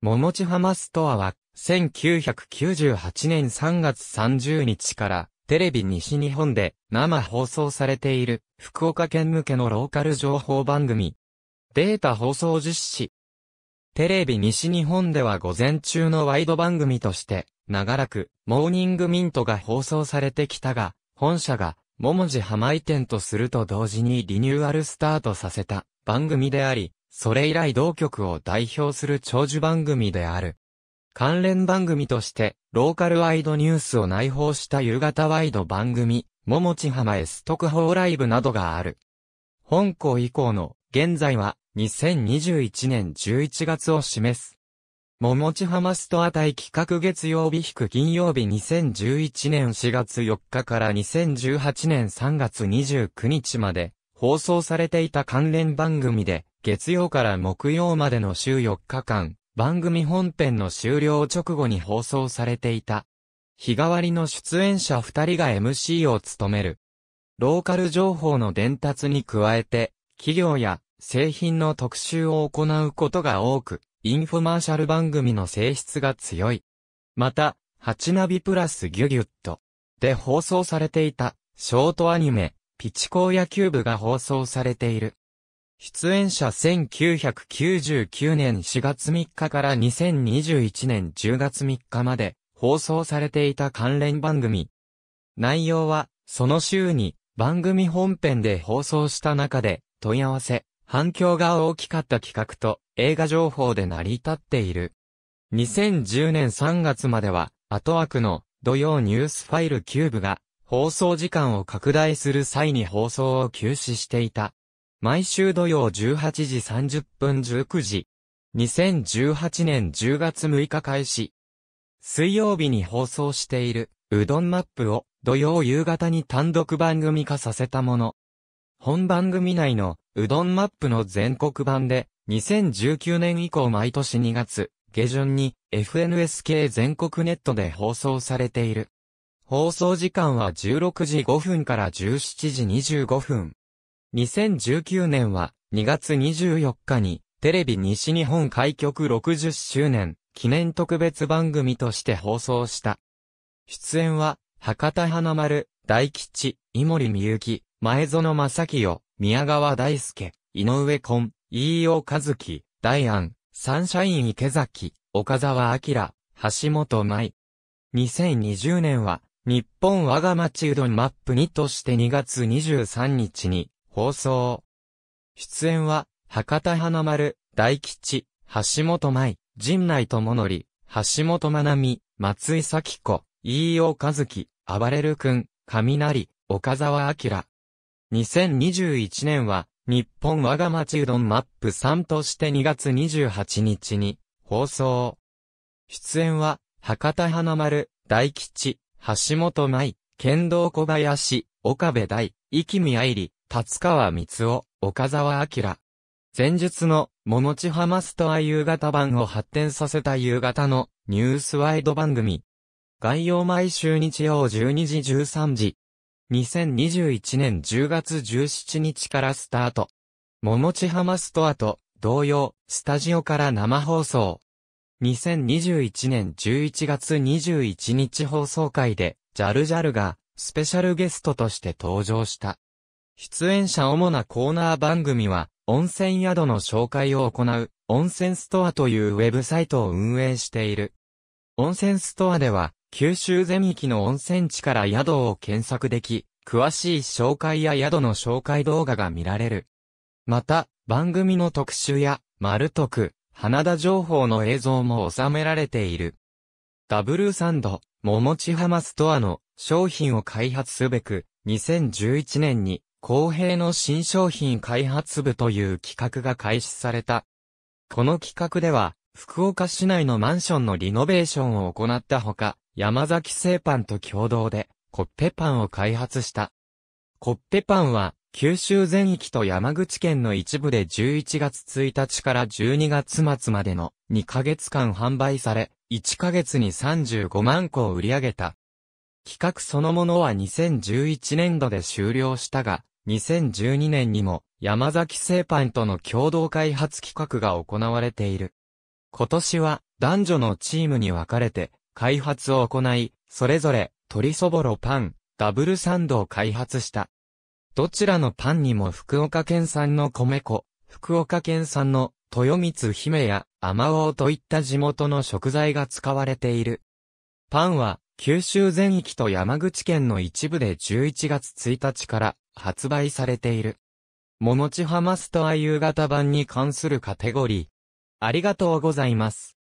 桃地浜ストアは、1998年3月30日から、テレビ西日本で生放送されている、福岡県向けのローカル情報番組。データ放送実施。テレビ西日本では午前中のワイド番組として、長らく、モーニングミントが放送されてきたが、本社が、桃地浜移転とすると同時にリニューアルスタートさせた番組であり、それ以来同局を代表する長寿番組である。関連番組として、ローカルワイドニュースを内包した夕方ワイド番組、桃地浜 S 特報ライブなどがある。本校以降の、現在は、2021年11月を示す。桃地浜ストア対企画月曜日引く金曜日2011年4月4日から2018年3月29日まで放送されていた関連番組で月曜から木曜までの週4日間、番組本編の終了直後に放送されていた。日替わりの出演者2人が MC を務める。ローカル情報の伝達に加えて、企業や製品の特集を行うことが多く、インフォマーシャル番組の性質が強い。また、ハチナビプラスギュギュッと、で放送されていた、ショートアニメ、ピチコー野球部が放送されている。出演者1999年4月3日から2021年10月3日まで放送されていた関連番組。内容は、その週に番組本編で放送した中で問い合わせ、反響が大きかった企画と映画情報で成り立っている。2010年3月までは後枠の土曜ニュースファイルキューブが放送時間を拡大する際に放送を休止していた。毎週土曜18時30分19時。2018年10月6日開始。水曜日に放送している、うどんマップを土曜夕方に単独番組化させたもの。本番組内の、うどんマップの全国版で、2019年以降毎年2月、下旬に FNSK 全国ネットで放送されている。放送時間は16時5分から17時25分。2019年は2月24日にテレビ西日本開局60周年記念特別番組として放送した。出演は博多花丸、大吉、井森美幸、前園正清、宮川大輔、井上婚、飯尾和樹、大安、サンシャイン池崎、岡沢明、橋本舞。2020年は、日本我が町うどんマップにとして2月23日に、放送。出演は、博多花丸、大吉、橋本舞、陣内智則、橋本学美、松井咲子、飯尾和樹、暴れる君、雷、岡沢明。2021年は、日本我が町うどんマップ3として2月28日に放送。出演は、博多花丸、大吉、橋本舞、剣道小林、岡部大、生見愛理、達川光夫、岡沢明。前述の、モノチハマストア夕方版を発展させた夕方の、ニュースワイド番組。概要毎週日曜12時13時。2021年10月17日からスタート。モノチハマスとアと、同様、スタジオから生放送。2021年11月21日放送会で、ジャルジャルが、スペシャルゲストとして登場した。出演者主なコーナー番組は、温泉宿の紹介を行う、温泉ストアというウェブサイトを運営している。温泉ストアでは、九州全域の温泉地から宿を検索でき、詳しい紹介や宿の紹介動画が見られる。また、番組の特集や、丸徳、花田情報の映像も収められている。ダブルサンド、桃地浜ストアの商品を開発すべく、2011年に公平の新商品開発部という企画が開始された。この企画では、福岡市内のマンションのリノベーションを行ったほか、山崎製パンと共同で、コッペパンを開発した。コッペパンは、九州全域と山口県の一部で11月1日から12月末までの2ヶ月間販売され、1ヶ月に35万個を売り上げた。企画そのものは2011年度で終了したが、2012年にも山崎製パンとの共同開発企画が行われている。今年は男女のチームに分かれて開発を行い、それぞれ鶏そぼろパン、ダブルサンドを開発した。どちらのパンにも福岡県産の米粉、福岡県産の豊光姫や甘王といった地元の食材が使われている。パンは九州全域と山口県の一部で11月1日から発売されている。モノチハマストア夕方版に関するカテゴリー。ありがとうございます。